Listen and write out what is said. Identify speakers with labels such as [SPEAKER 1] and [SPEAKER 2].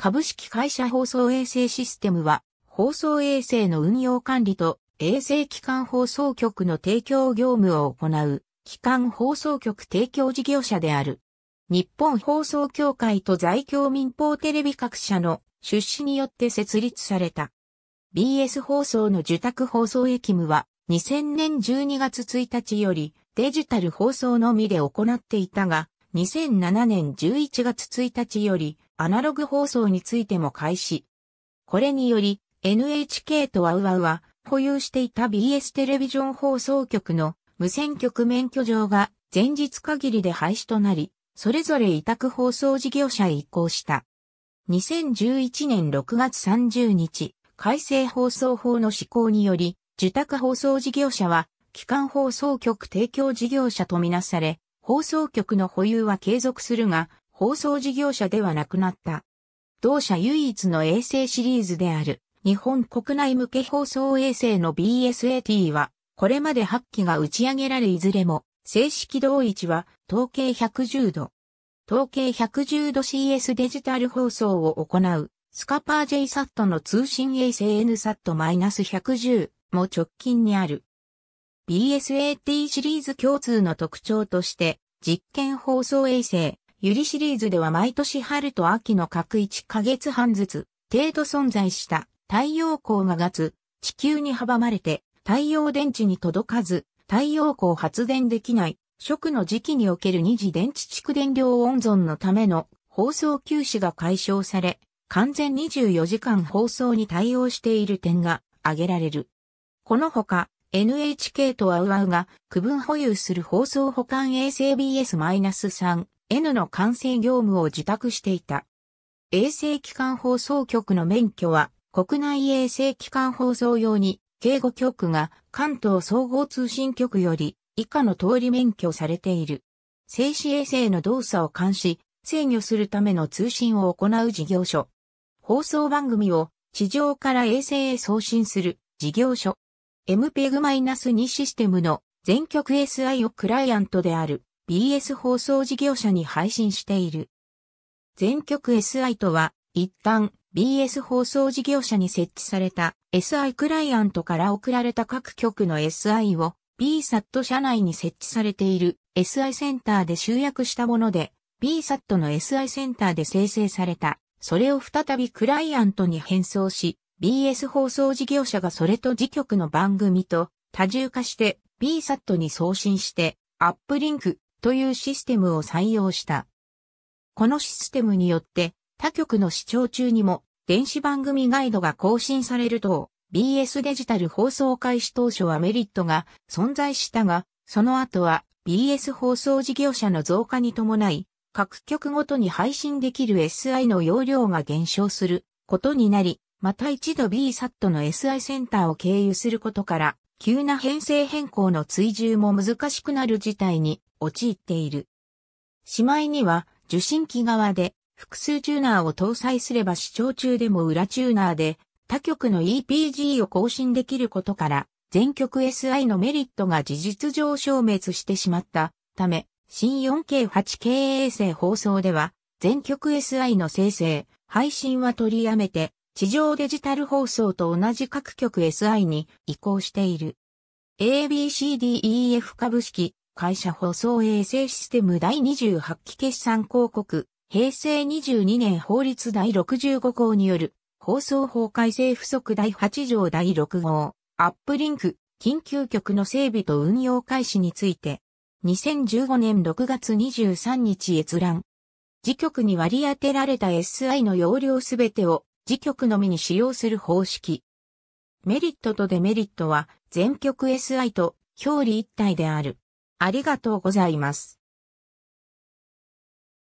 [SPEAKER 1] 株式会社放送衛星システムは、放送衛星の運用管理と衛星機関放送局の提供業務を行う、機関放送局提供事業者である。日本放送協会と在京民放テレビ各社の出資によって設立された。BS 放送の受託放送駅務は2000年12月1日よりデジタル放送のみで行っていたが、2007年11月1日よりアナログ放送についても開始。これにより NHK とワウワウは保有していた BS テレビジョン放送局の無線局免許状が前日限りで廃止となり、それぞれ委託放送事業者へ移行した。2011年6月30日、改正放送法の施行により、受託放送事業者は、機関放送局提供事業者とみなされ、放送局の保有は継続するが、放送事業者ではなくなった。同社唯一の衛星シリーズである、日本国内向け放送衛星の BSAT は、これまで8機が打ち上げられいずれも、正式同位置は、統計110度。統計110度 CS デジタル放送を行う、スカパー JSAT の通信衛星 NSAT-110 も直近にある。BSAT シリーズ共通の特徴として、実験放送衛星、ユリシリーズでは毎年春と秋の各1ヶ月半ずつ、程度存在した太陽光が月、地球に阻まれて太陽電池に届かず、太陽光発電できない、食の時期における二次電池蓄電量温存のための放送休止が解消され、完全24時間放送に対応している点が挙げられる。このほか、NHK とアウアウが区分保有する放送保管衛星 BS-3N の完成業務を受託していた。衛星機関放送局の免許は国内衛星機関放送用に警護局が関東総合通信局より以下の通り免許されている。静止衛星の動作を監視、制御するための通信を行う事業所。放送番組を地上から衛星へ送信する事業所。MPEG-2 システムの全曲 SI をクライアントである BS 放送事業者に配信している。全曲 SI とは、一旦 BS 放送事業者に設置された SI クライアントから送られた各局の SI を BSAT 社内に設置されている SI センターで集約したもので BSAT の SI センターで生成された。それを再びクライアントに変装し、BS 放送事業者がそれと自局の番組と多重化して BSAT に送信してアップリンクというシステムを採用した。このシステムによって他局の視聴中にも電子番組ガイドが更新されると BS デジタル放送開始当初はメリットが存在したが、その後は BS 放送事業者の増加に伴い、各局ごとに配信できる SI の容量が減少することになり、また一度 BSAT の SI センターを経由することから、急な編成変更の追従も難しくなる事態に陥っている。しまいには、受信機側で複数チューナーを搭載すれば視聴中でも裏チューナーで他局の EPG を更新できることから、全局 SI のメリットが事実上消滅してしまったため、新 4K8K 衛星放送では、全局 SI の生成、配信は取りやめて、地上デジタル放送と同じ各局 SI に移行している。ABCDEF 株式会社放送衛星システム第28期決算広告平成22年法律第65項による放送法改正不足第8条第6号アップリンク緊急局の整備と運用開始について2015年6月23日閲覧。次局に割り当てられた SI の容量すべてを次局のみに使用する方式。メリットとデメリットは全局 SI と表裏一体である。ありがとうございます。